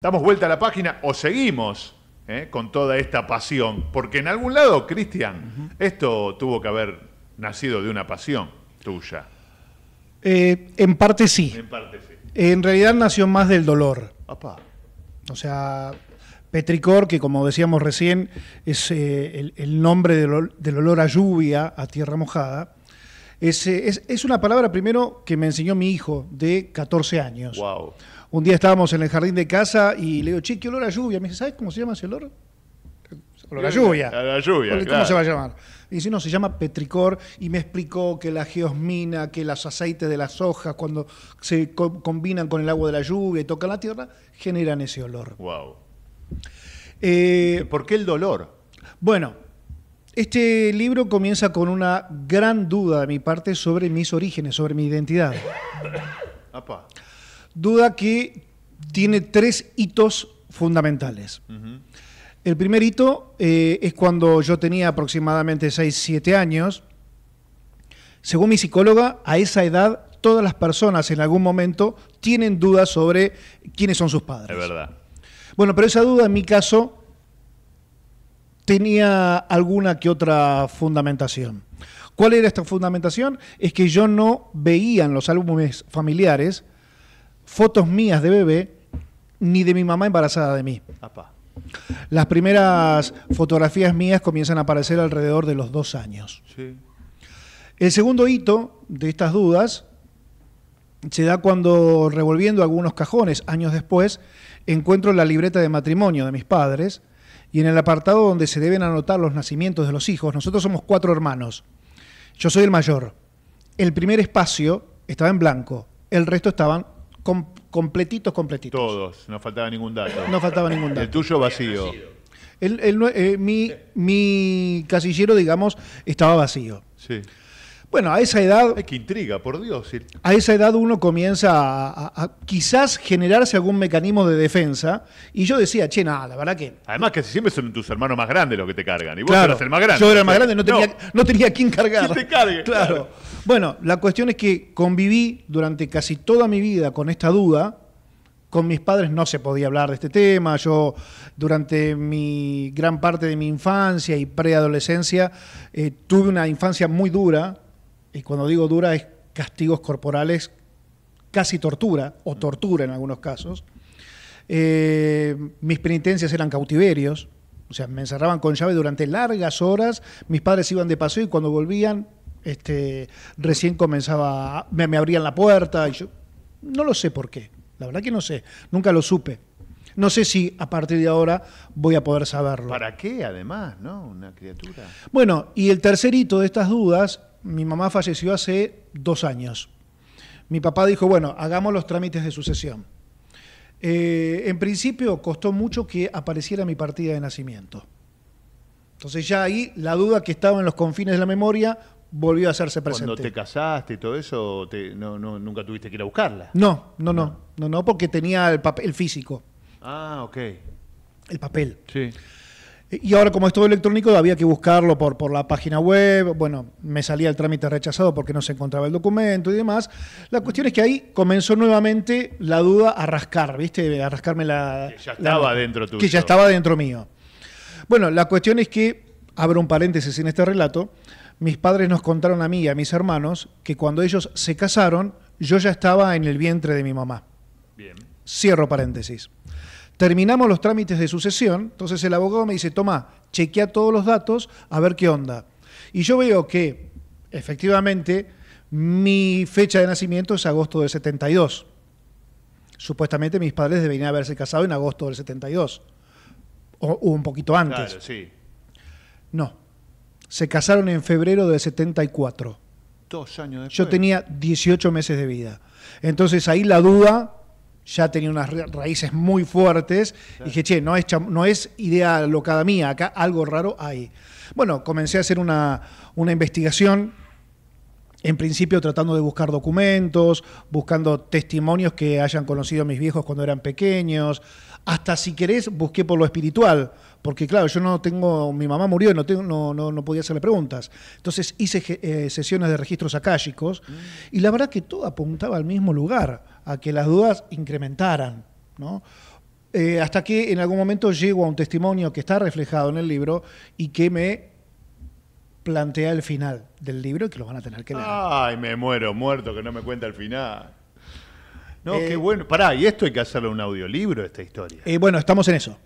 Damos vuelta a la página o seguimos eh, con toda esta pasión, porque en algún lado, Cristian, esto tuvo que haber nacido de una pasión tuya. Eh, en parte sí. En realidad nació más del dolor. Papá. O sea, Petricor, que como decíamos recién, es eh, el, nombre del, olor a lluvia, a tierra mojada, es, es, una palabra primero que me enseñó mi hijo de 14 años. Wow. Un día estábamos en el jardín de casa y le digo, che, qué olor a lluvia. Me dice, ¿sabes cómo se llama ese olor? Olor a lluvia. A la lluvia. ¿Cómo se va a llamar? Y dice, no, se llama petricor y me explicó que la geosmina, que los aceites de las hojas, cuando se combinan con el agua de la lluvia y tocan la tierra, generan ese olor. Wow. Eh, ¿Por qué el dolor? Bueno, este libro comienza con una gran duda de mi parte sobre mis orígenes, sobre mi identidad. Apa duda que tiene tres hitos fundamentales. El primer hito eh, es cuando yo tenía aproximadamente 6, 7 años. Según mi psicóloga, a esa edad todas las personas en algún momento tienen dudas sobre quiénes son sus padres. Es verdad. Bueno, pero esa duda en mi caso tenía alguna que otra fundamentación. ¿Cuál era esta fundamentación? Es que yo no veía en los álbumes familiares fotos mías de bebé ni de mi mamá embarazada de mí. Papá. Las primeras fotografías mías comienzan a aparecer alrededor de los dos años. El segundo hito de estas dudas se da cuando, revolviendo algunos cajones años después, encuentro la libreta de matrimonio de mis padres y en el apartado donde se deben anotar los nacimientos de los hijos, nosotros somos cuatro hermanos. Yo soy el mayor. El primer espacio estaba en blanco, el resto estaban completitos, completitos. Todos, no faltaba ningún dato. No faltaba ningún dato. El tuyo vacío. El, el, eh, mi, mi casillero, digamos, estaba vacío. Sí. Bueno, a esa edad... Ay, que intriga, por Dios. A esa edad uno comienza a, quizás generarse algún mecanismo de defensa. Y yo decía, che, nada, la verdad que... Además que siempre son tus hermanos más grandes los que te cargan. Y vos claro, eras el más grande. Yo era el más grande, no tenía, no. tenía quién cargar. te cargue, claro. Bueno, la cuestión es que conviví durante casi toda mi vida con esta duda, con mis padres no se podía hablar de este tema. Yo durante mi gran parte de mi infancia y preadolescencia eh, tuve una infancia muy dura y cuando digo dura es castigos corporales, casi tortura, o tortura en algunos casos. Eh, mis penitencias eran cautiverios, o sea, me encerraban con llave durante largas horas, mis padres iban de paseo y cuando volvían, este, recién comenzaba, me, abrían la puerta, yo no lo sé por qué, la verdad que no sé, nunca lo supe. No sé si a partir de ahora voy a poder saberlo. ¿Para qué, además, no? Una criatura. Bueno, y el tercerito de estas dudas mi mamá falleció hace dos años. Mi papá dijo, bueno, hagamos los trámites de sucesión. Eh, en principio costó mucho que apareciera mi partida de nacimiento. Entonces ya ahí la duda que estaba en los confines de la memoria volvió a hacerse presente. Cuando te casaste y todo eso, no, no, nunca tuviste que ir a buscarla. No, no, no, no, no, porque tenía el, papel, físico. Ah, ok. El papel. Sí. Y ahora, como es todo electrónico, había que buscarlo por, por la página web. Bueno, me salía el trámite rechazado porque no se encontraba el documento y demás. La cuestión es que ahí comenzó nuevamente la duda a rascar, ¿viste? A rascarme la. Que ya estaba dentro tuyo. Que ya estaba dentro mío. Bueno, la cuestión es que, abro un paréntesis en este relato, mis padres nos contaron a mí y a mis hermanos que cuando ellos se casaron, yo ya estaba en el vientre de mi mamá. Bien. Cierro paréntesis. Terminamos los trámites de sucesión, entonces el abogado me dice, toma, chequea todos los datos, a ver qué onda. Y yo veo que, efectivamente, mi fecha de nacimiento es agosto del 72. Supuestamente mis padres deberían haberse casado en agosto del 72, o, un poquito antes. Claro, sí. No, se casaron en febrero del 74. Dos años después. Yo tenía 18 meses de vida. Entonces ahí la duda ya tenía unas raíces muy fuertes. Y dije, che, no es, no es idea locada mía, acá algo raro hay. Bueno, comencé a hacer una, una investigación en principio tratando de buscar documentos, buscando testimonios que hayan conocido a mis viejos cuando eran pequeños, hasta si querés busqué por lo espiritual, porque claro, yo no tengo, mi mamá murió y no, tengo, no, no, podía hacerle preguntas. Entonces hice eh, sesiones de registros akáshicos mm. y la verdad que todo apuntaba al mismo lugar, a que las dudas incrementaran, ¿no? Eh, hasta que en algún momento llego a un testimonio que está reflejado en el libro y que me plantea el final del libro y que lo van a tener que leer. Ay, me muero muerto que no me cuenta el final. No, qué eh, bueno. Pará, y esto hay que hacerlo un audiolibro, esta historia. bueno, estamos en eso.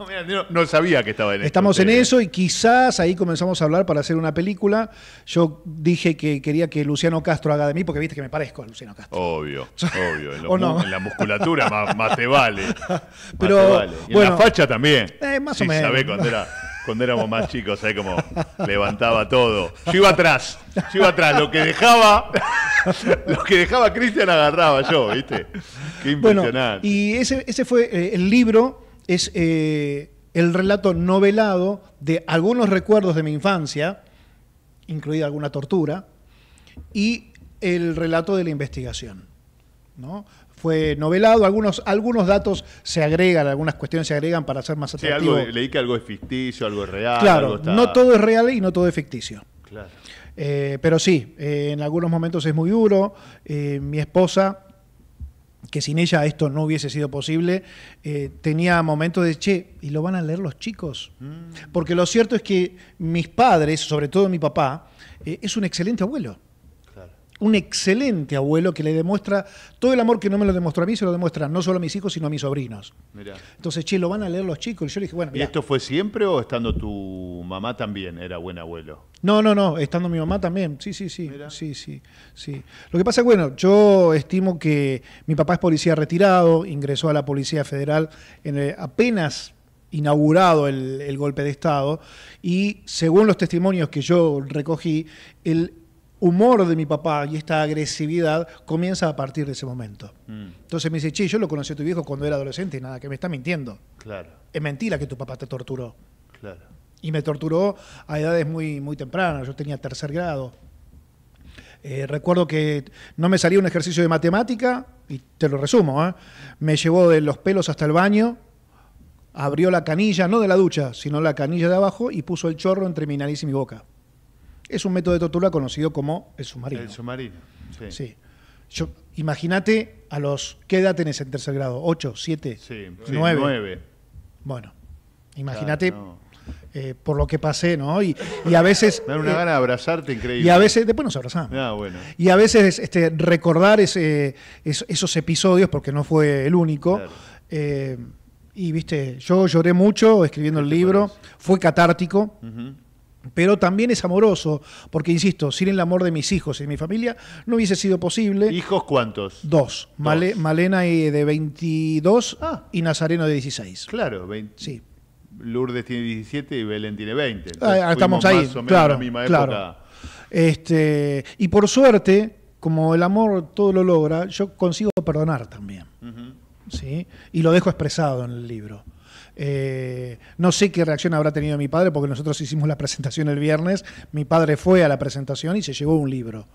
no, sabía que estaba en eso. Estamos en eh. eso y quizás ahí comenzamos a hablar para hacer una película. Yo dije que quería que Luciano Castro haga de mí porque viste que me parezco a Luciano Castro. Obvio, obvio. En, la musculatura más, te vale. Pero, en la facha también. Eh, más o menos. Sabés, cuando, éramos más chicos, ahí cómo levantaba todo? Yo iba atrás, yo iba atrás. Lo que dejaba, lo que dejaba Cristian agarraba yo, ¿viste? Qué impresionante. y ese, ese fue eh, el libro es eh, el relato novelado de algunos recuerdos de mi infancia, incluida alguna tortura, y el relato de la investigación. ¿no? Fue novelado, algunos, algunos datos se agregan, algunas cuestiones se agregan para hacer más atractivo. le leí que algo es ficticio, algo es real. Claro, no todo es real y no todo es ficticio. Claro. Eh, pero sí, eh, en algunos momentos es muy duro. mi esposa que sin ella esto no hubiese sido posible, eh, tenía momentos de, che, ¿y lo van a leer los chicos? Mm. Porque lo cierto es que mis padres, sobre todo mi papá, eh, es un excelente abuelo un excelente abuelo que le demuestra todo el amor que no me lo demostró a mí, se lo demuestra no solo a mis hijos, sino a mis sobrinos. Entonces, che, lo van a leer los chicos. Y yo le dije, bueno, ¿Y esto fue siempre o estando tu mamá también era buen abuelo? No, no, no, estando mi mamá también. Sí, sí, sí. Sí, sí, sí. Lo que pasa, es, bueno, yo estimo que mi papá es policía retirado, ingresó a la Policía Federal en apenas inaugurado el, el golpe de Estado y según los testimonios que yo recogí, el humor de mi papá y esta agresividad comienza a partir de ese momento. Mm. Entonces me dice, che, yo lo conocí a tu viejo cuando era adolescente y nada, que me está mintiendo. Claro. Es mentira que tu papá te torturó. Claro. Y me torturó a edades muy, muy tempranas, yo tenía tercer grado. Eh, recuerdo que no me salía un ejercicio de matemática, y te lo resumo, ¿eh? me llevó de los pelos hasta el baño, abrió la canilla, no de la ducha, sino la canilla de abajo, y puso el chorro entre mi nariz y mi boca es un método de tortura conocido como el submarino. El submarino, sí. sí. Yo, imagínate a los. ¿Qué edad tenés en tercer grado? ¿8, 7, sí, 9? Bueno, imagínate. Eh, por lo que pasé, ¿no? Y, a veces. Me da una eh, gana de abrazarte increíble. Y a veces, después nos abrazamos. Ah, bueno. Y a veces este, recordar ese, esos episodios, porque no fue el único. Eh, y viste, yo lloré mucho escribiendo el libro, fue catártico pero también es amoroso, porque insisto, sin el amor de mis hijos y de mi familia no hubiese sido posible. ¿Hijos cuántos? Dos. Malena eh, de 22 ah. y Nazareno de 16. Claro, 20. Sí. Lourdes tiene 17 y Belén tiene 20. Ah, estamos ahí, claro, Este, y por suerte, como el amor todo lo logra, yo consigo perdonar también. Y lo dejo expresado en el libro. Eh, no sé qué reacción habrá tenido mi padre, porque nosotros hicimos la presentación el viernes, mi padre fue a la presentación y se llevó un libro.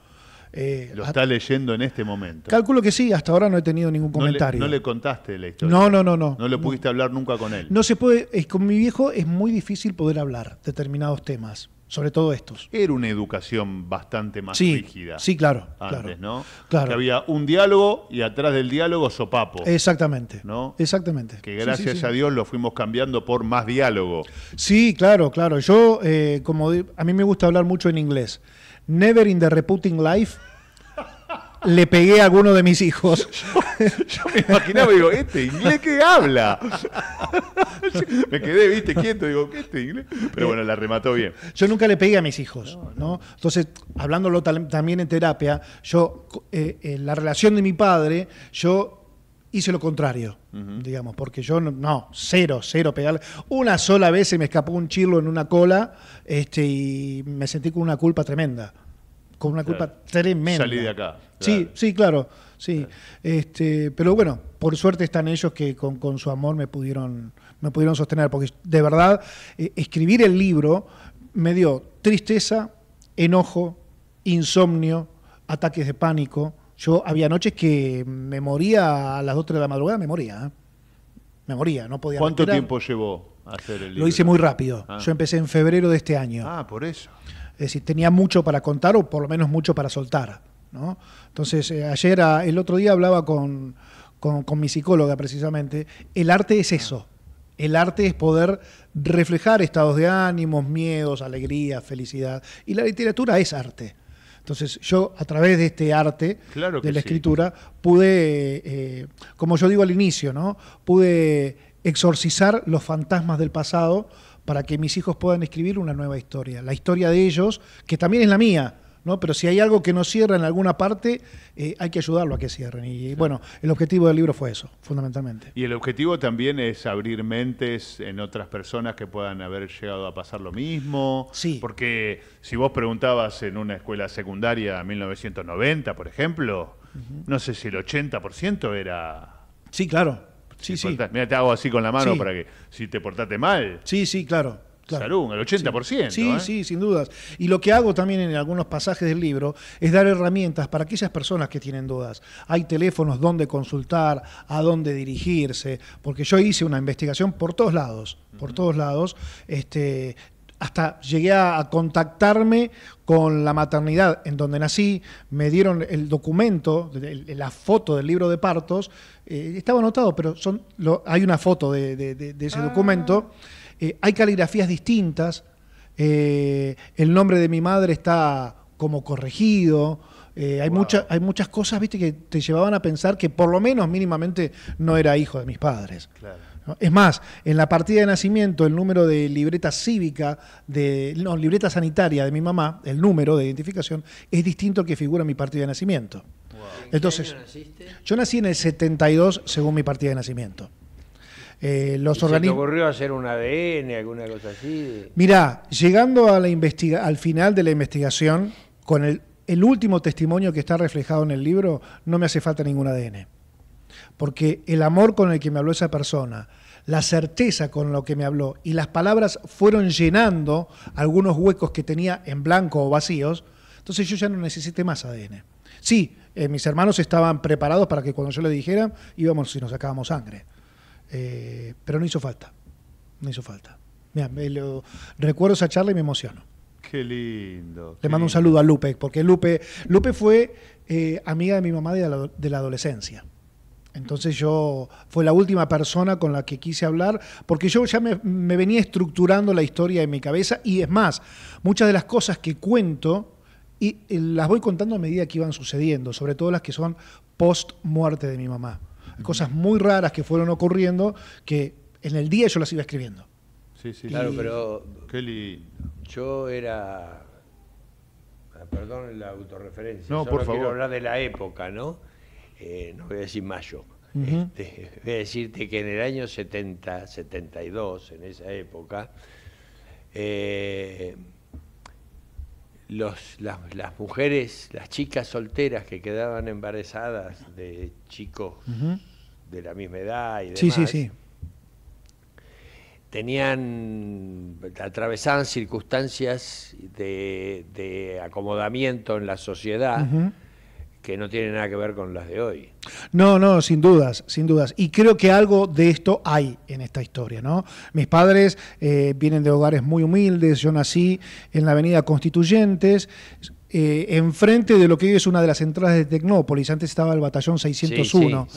Eh, ¿Lo está leyendo en este momento? Calculo que sí, hasta ahora no he tenido ningún comentario. ¿No le, contaste la historia? No, no, no, no. No le pudiste hablar nunca con él. No se puede, con mi viejo es muy difícil poder hablar determinados temas, sobre todo estos. Era una educación bastante más rígida. Sí, claro. Antes, ¿no? Claro. Que había un diálogo y atrás del diálogo sopapo. Exactamente. Exactamente. Que gracias a Dios lo fuimos cambiando por más diálogo. Sí, claro, claro. Yo, eh, como a mí me gusta hablar mucho en inglés. Never in the Reputing Life, le pegué a alguno de mis hijos. Yo, me imaginaba, digo, ¿este inglés qué habla? me quedé, viste, quieto, digo, ¿qué este inglés? Pero bueno, la remató bien. Yo nunca le pegué a mis hijos, ¿no? Entonces, hablándolo también en terapia, yo, en eh, eh, la relación de mi padre, yo hice lo contrario, digamos, porque yo no, cero, cero pegarle. Una sola vez se me escapó un chilo en una cola este, y me sentí con una culpa tremenda con una culpa tremenda. Salí de acá. Sí, sí, claro. Sí. Este, pero bueno, por suerte están ellos que con, su amor me pudieron, me pudieron sostener, porque de verdad eh, escribir el libro me dio tristeza, enojo, insomnio, ataques de pánico. Yo había noches que me moría a las 2 de la madrugada, me moría. ¿eh? Me moría, no podía. ¿Cuánto tiempo llevó hacer el libro? Lo hice muy rápido. Ah. Yo empecé en febrero de este año. Ah, por eso. Es decir, tenía mucho para contar o por lo menos mucho para soltar. ¿no? Entonces, eh, ayer, ah, el otro día hablaba con, mi psicóloga precisamente, el arte es eso. El arte es poder reflejar estados de ánimos, miedos, alegría, felicidad. Y la literatura es arte. Entonces yo a través de este arte, claro de la escritura, pude, eh, como yo digo al inicio, ¿no? pude exorcizar los fantasmas del pasado para que mis hijos puedan escribir una nueva historia. La historia de ellos, que también es la mía, ¿no? Pero si hay algo que no cierra en alguna parte, eh, hay que ayudarlo a que cierren. Y, bueno, el objetivo del libro fue eso, fundamentalmente. Y el objetivo también es abrir mentes en otras personas que puedan haber llegado a pasar lo mismo. Sí. Porque si vos preguntabas en una escuela secundaria 1990, por ejemplo, no sé si el 80% era... Sí, claro. Sí, sí. mira te hago así con la mano para que si te portaste mal. Sí, sí, claro. Claro. Salud, el 80%. Sí, ¿eh? sí, sin dudas. Y lo que hago también en algunos pasajes del libro es dar herramientas para aquellas personas que tienen dudas. Hay teléfonos donde consultar, a dónde dirigirse, porque yo hice una investigación por todos lados, por todos lados, este, hasta llegué a, contactarme con la maternidad en donde nací, me dieron el documento, la foto del libro de partos, eh, estaba anotado, pero son, hay una foto de, ese ah. documento, eh, hay caligrafías distintas, eh, el nombre de mi madre está como corregido, hay, hay muchas cosas, viste, que te llevaban a pensar que por lo menos mínimamente no era hijo de mis padres. Claro. Es más, en la partida de nacimiento, el número de libreta cívica, de, libreta sanitaria de mi mamá, el número de identificación, es distinto al que figura en mi partida de nacimiento. Entonces, yo nací en el 72 según mi partida de nacimiento. Eh, ¿Se te ocurrió hacer un ADN, alguna cosa así? Mirá, llegando a la al final de la investigación, con el, el último testimonio que está reflejado en el libro, no me hace falta ningún ADN. Porque el amor con el que me habló esa persona, la certeza con lo que me habló y las palabras fueron llenando algunos huecos que tenía en blanco o vacíos, entonces yo ya no necesité más ADN. Sí, eh, mis hermanos estaban preparados para que cuando yo le dijera íbamos y nos sacábamos sangre, eh, pero no hizo falta, no hizo falta. Mira, recuerdo esa charla y me emociono. Qué lindo. Le mando un saludo a Lupe, porque Lupe, Lupe fue eh, amiga de mi mamá de la adolescencia. Entonces yo fue la última persona con la que quise hablar, porque yo ya me, venía estructurando la historia en mi cabeza y es más, muchas de las cosas que cuento y, eh, las voy contando a medida que iban sucediendo, sobre todo las que son post muerte de mi mamá. cosas muy raras que fueron ocurriendo que en el día yo las iba escribiendo. Sí, sí, claro, pero qué yo era, ah, perdón la autorreferencia, no, por favor. quiero hablar de la época, ¿no? Eh, no voy a decir mayo, este, voy a decirte que en el año 70, 72, en esa época, eh, las, mujeres, las chicas solteras que quedaban embarazadas de chicos de la misma edad y demás, sí, sí, sí. tenían, atravesaban circunstancias de, acomodamiento en la sociedad que no tiene nada que ver con las de hoy. No, no, sin dudas, sin dudas. Y creo que algo de esto hay en esta historia, ¿no? Mis padres eh, vienen de hogares muy humildes, yo nací en la avenida Constituyentes, eh, enfrente de lo que hoy es una de las entradas de Tecnópolis, antes estaba el batallón 601,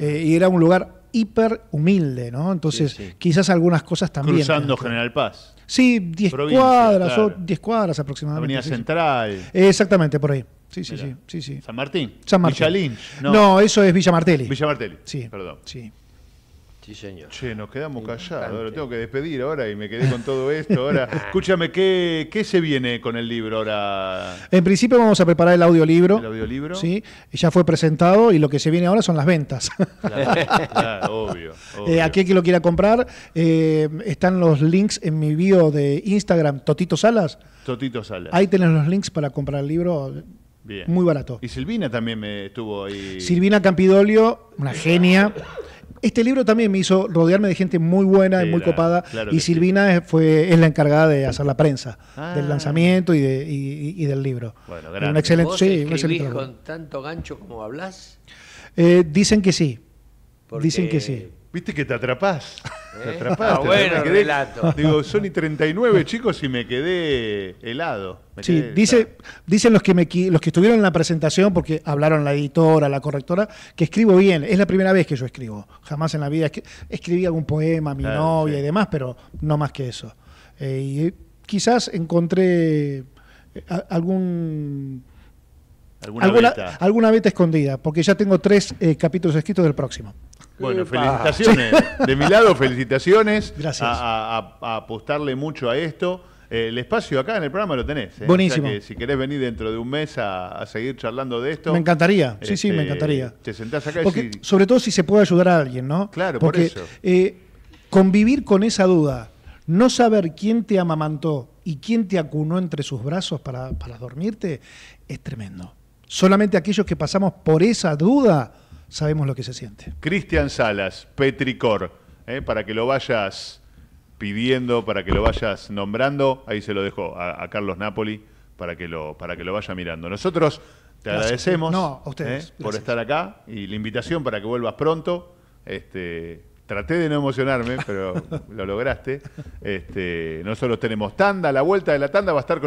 eh, y era un lugar hiper humilde, ¿no? Entonces, quizás algunas cosas también. Cruzando General Paz. Sí, 10 cuadras, 10 cuadras aproximadamente. Avenida Central. Exactamente, por ahí. Sí, sí, sí, sí, sí. San Martín. San Martín. No. eso es Villa Martelli. Villa Martelli. Sí. Perdón. Sí. señor. Che, nos quedamos callados. Lo tengo que despedir ahora y me quedé con todo esto. Ahora, escúchame, ¿qué, se viene con el libro ahora? En principio vamos a preparar el audiolibro. El audiolibro. Sí, ya fue presentado y lo que se viene ahora son las ventas. Claro, obvio. Eh, lo quiera comprar, eh, están los links en mi bio de Instagram, Totito Salas. Totito Salas. Ahí tenés los links para comprar el libro muy barato. Y Silvina también me estuvo ahí. Silvina Campidolio, una genia. Este libro también me hizo rodearme de gente muy buena y muy copada. y Silvina fue, es la encargada de hacer la prensa del ah. lanzamiento y, de, y, del libro. Bueno, gracias. excelente, sí, con tanto gancho como hablas? Eh, dicen que sí. Dicen que sí. Viste que te atrapás. ¿Eh? Ah, bueno, Digo, son y 39 chicos y me quedé helado. sí, dice, dicen los que, me, los que estuvieron en la presentación, porque hablaron la editora, la correctora, que escribo bien. Es la primera vez que yo escribo. Jamás en la vida escribí algún poema, mi novia y demás, pero no más que eso. Eh, y quizás encontré eh, algún alguna, alguna, beta. escondida, porque ya tengo tres capítulos escritos del próximo. Bueno, felicitaciones. De mi lado, felicitaciones. Gracias. A, apostarle mucho a esto. Eh, el espacio acá en el programa lo tenés. ¿eh? Buenísimo. si querés venir dentro de un mes a, seguir charlando de esto. Me encantaría. Sí, sí, me este, encantaría. Te sentás acá y... Sobre todo si se puede ayudar a alguien, ¿no? Claro, Porque, por eso. Eh, convivir con esa duda, no saber quién te amamantó y quién te acunó entre sus brazos para dormirte, es tremendo. Solamente aquellos que pasamos por esa duda sabemos lo que se siente. Cristian Salas, Petricor, ¿eh? para que lo vayas pidiendo, para que lo vayas nombrando, ahí se lo dejo a, Carlos Napoli para que, lo, para que lo vaya mirando. Nosotros te agradecemos ¿eh? por estar acá y la invitación para que vuelvas pronto. Este, traté de no emocionarme, pero lo lograste. Este, nosotros tenemos tanda, la vuelta de la tanda va a estar con